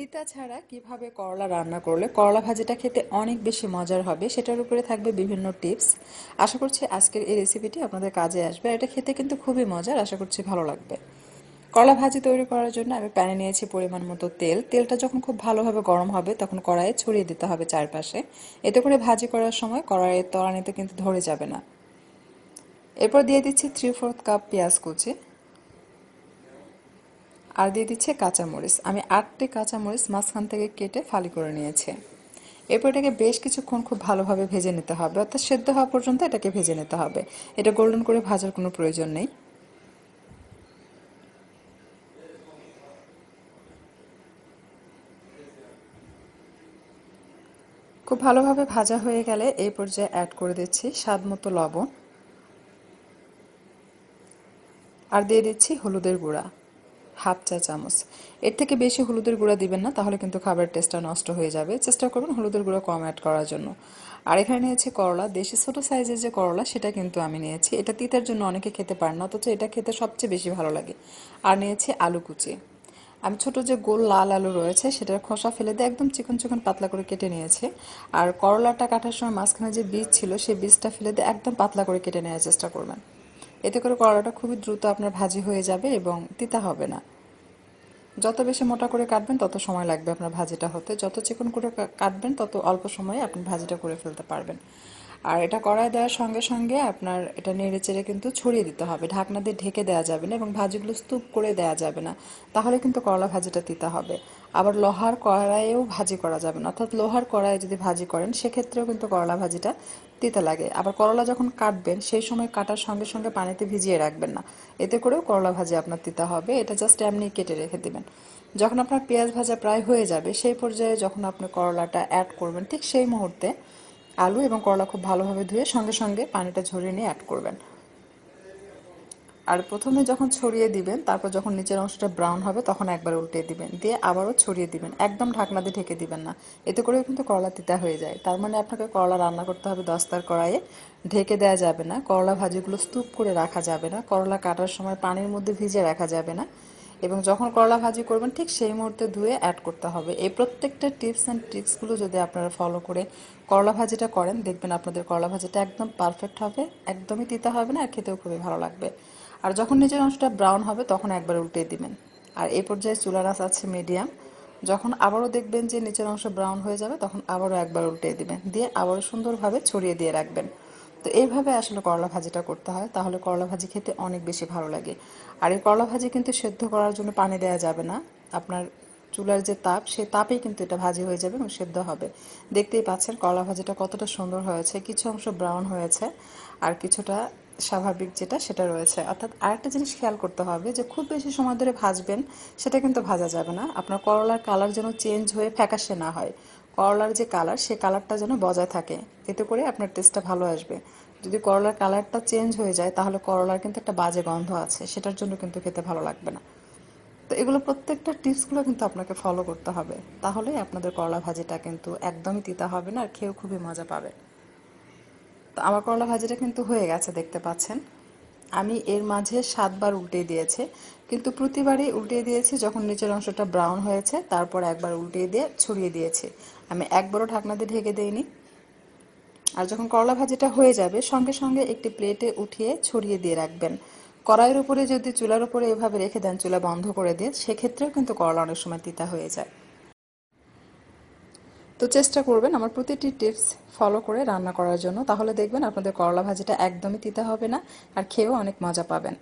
তিতা ছাড়া কিভাবে করলা রান্না করলে করলা ভাজিটা খেতে অনেক বেশি মজার হবে সেটার উপরে থাকবে বিভিন্ন টিপস আশা করছি আজকের এই রেসিপিটি আপনাদের কাজে আসবে এটা খেতে কিন্তু খুবই মজার আশা করছি ভালো লাগবে করলা ভাজি তৈরি করার জন্য আমি প্যানে নিয়েছি পরিমাণ মতো তেল তেলটা যখন খুব ভালোভাবে গরম হবে তখন কড়াইয়ে ছড়িয়ে দিতে হবে চারপাশে এতে করে ভাজি করার সময় কড়াইয়ের তলানিতে কিন্তু ধরে যাবে না এরপর দিয়ে দিচ্ছি থ্রি ফোর্থ কাপ পেঁয়াজ কুচি আর দিয়ে দিচ্ছে কাঁচামরিচ আমি আটটি কাঁচামরিচ মাঝখান থেকে কেটে ফালি করে নিয়েছি এরপর এটাকে বেশ কিছুক্ষণ খুব ভালোভাবে ভেজে নিতে হবে অর্থাৎ সেদ্ধ হওয়া পর্যন্ত এটাকে ভেজে নিতে হবে এটা গোল্ডেন করে ভাজার কোনো প্রয়োজন নেই খুব ভালোভাবে ভাজা হয়ে গেলে এই পর্যায়ে অ্যাড করে দিচ্ছি স্বাদ মতো লবণ আর দিয়ে দিচ্ছি হলুদের গুঁড়া হাফ চা চামচ এর থেকে বেশি হলুদের গুঁড়া দিবেন না তাহলে কিন্তু খাবারের টেস্টটা নষ্ট হয়ে যাবে চেষ্টা করবেন হলুদের গুঁড়া কম অ্যাড করার জন্য আর এখানে নিয়েছে করলা দেশি ছোটো সাইজের যে করলা সেটা কিন্তু আমি নিয়েছি এটা তিতার জন্য অনেকে খেতে পারেন না অথচ এটা খেতে সবচেয়ে বেশি ভালো লাগে আর নিয়েছি আলু কুচি আমি ছোট যে গোল লাল আলু রয়েছে সেটার খোসা ফেলে দিয়ে একদম চিকন চিকন পাতলা করে কেটে নিয়েছে আর করলাটা কাটার সময় মাঝখানে যে বীজ ছিল সেই বীজটা ফেলে দিয়ে একদম পাতলা করে কেটে নেওয়ার চেষ্টা করবেন এতে করে করলাটা খুবই দ্রুত আপনার ভাজি হয়ে যাবে এবং তিতা হবে না যত বেশি মোটা করে কাটবেন তত সময় লাগবে আপনার ভাজিটা হতে যত চিকন করে কাটবেন তত অল্প সময়ে আপনি ভাজিটা করে ফেলতে পারবেন আর এটা কড়াই দেওয়ার সঙ্গে সঙ্গে আপনার এটা নেড়ে চেড়ে কিন্তু ছড়িয়ে দিতে হবে ঢাকনা দিয়ে ঢেকে দেওয়া যাবে না এবং ভাজিগুলো স্তূপ করে দেওয়া যাবে না তাহলে কিন্তু করলা ভাজিটা দিতে হবে আবার লোহার কড়াইয়েও ভাজি করা যাবে না অর্থাৎ লোহার কড়াইয়ে যদি ভাজি করেন সেক্ষেত্রেও কিন্তু করলা ভাজিটা দিতে লাগে আবার করলা যখন কাটবেন সেই সময় কাটার সঙ্গে সঙ্গে পানিতে ভিজিয়ে রাখবেন না এতে করেও করলা ভাজি আপনার দিতে হবে এটা জাস্ট এমনি কেটে রেখে দেবেন যখন আপনার পেঁয়াজ ভাজা প্রায় হয়ে যাবে সেই পর্যায়ে যখন আপনি করলাটা অ্যাড করবেন ঠিক সেই মুহূর্তে আলু এবং করলা খুব ভালোভাবে ধুয়ে সঙ্গে সঙ্গে পানিটা ঝরিয়ে নিয়ে অ্যাড করবেন আর প্রথমে যখন ছড়িয়ে দিবেন তারপর যখন নিচের অংশটা ব্রাউন হবে তখন একবার উল্টে দিবেন দিয়ে আবারও ছড়িয়ে দিবেন একদম ঢাকনা দিয়ে ঢেকে দিবেন না এতে করেও কিন্তু করলা তিতা হয়ে যায় তার মানে আপনাকে করলা রান্না করতে হবে দস্তার কড়াইয়ে ঢেকে দেওয়া যাবে না করলা ভাজিগুলো স্তূপ করে রাখা যাবে না করলা কাটার সময় পানির মধ্যে ভিজে রাখা যাবে না এবং যখন করলা ভাজি করবেন ঠিক সেই মুহূর্তে ধুয়ে অ্যাড করতে হবে এই প্রত্যেকটা টিপস অ্যান্ড ট্রিক্সগুলো যদি আপনারা ফলো করে করলা ভাজিটা করেন দেখবেন আপনাদের করলা ভাজিটা একদম পারফেক্ট হবে একদমই তিতা হবে না আর খেতেও খুবই ভালো লাগবে আর যখন নিজের অংশটা ব্রাউন হবে তখন একবার উল্টে দিবেন আর এই পর্যায়ে চুলারাস আছে মিডিয়াম যখন আবারও দেখবেন যে নিচের অংশ ব্রাউন হয়ে যাবে তখন আবারও একবার উল্টে দিবেন দিয়ে আবারও সুন্দরভাবে ছড়িয়ে দিয়ে রাখবেন তো এইভাবে আসলে করলা ভাজিটা করতে হয় তাহলে করলা ভাজি খেতে অনেক বেশি ভালো লাগে আর এই করলা ভাজি কিন্তু সেদ্ধ করার জন্য পানি দেওয়া যাবে না আপনার চুলার যে তাপ সেই তাপেই কিন্তু এটা ভাজি হয়ে যাবে এবং সেদ্ধ হবে দেখতেই পাচ্ছেন করলা ভাজিটা কতটা সুন্দর হয়েছে কিছু অংশ ব্রাউন হয়েছে আর কিছুটা স্বাভাবিক যেটা সেটা রয়েছে অর্থাৎ আরেকটা জিনিস খেয়াল করতে হবে যে খুব বেশি সময় ধরে ভাজবেন সেটা কিন্তু ভাজা যাবে না আপনার করলার কালার যেন চেঞ্জ হয়ে ফ্যাকাশে না হয় করলার যে কালার সে কালারটা যেন বজায় থাকে এতে করে আপনার টেস্টটা ভালো আসবে যদি করলার কালারটা চেঞ্জ হয়ে যায় তাহলে করলার কিন্তু একটা বাজে গন্ধ আছে সেটার জন্য কিন্তু খেতে ভালো লাগবে না তো এগুলো প্রত্যেকটা টিপসগুলো কিন্তু আপনাকে ফলো করতে হবে তাহলে আপনাদের করলা ভাজিটা কিন্তু একদমই তিতা হবে না আর খেয়েও খুবই মজা পাবে তো আমার করলা ভাজিটা কিন্তু হয়ে গেছে দেখতে পাচ্ছেন আমি এর মাঝে সাতবার উল্টে দিয়েছে কিন্তু প্রতিবারই উল্টে দিয়েছি যখন নিচের অংশটা ব্রাউন হয়েছে তারপর একবার উল্টে দিয়ে ছড়িয়ে দিয়েছি আমি একবারও ঢাকনাতে ঢেকে দেইনি আর যখন করলা ভাজিটা হয়ে যাবে সঙ্গে সঙ্গে একটি প্লেটে উঠিয়ে ছড়িয়ে দিয়ে রাখবেন কড়াইয়ের উপরে যদি চুলার উপরে এভাবে রেখে দেন চুলা বন্ধ করে দিয়ে সেক্ষেত্রেও কিন্তু করলা অনেক সময় তিতা হয়ে যায় তো চেষ্টা করবেন আমার প্রতিটি টিপস ফলো করে রান্না করার জন্য তাহলে দেখবেন আপনাদের করলা ভাজিটা একদমই তিতা হবে না আর খেয়েও অনেক মজা পাবেন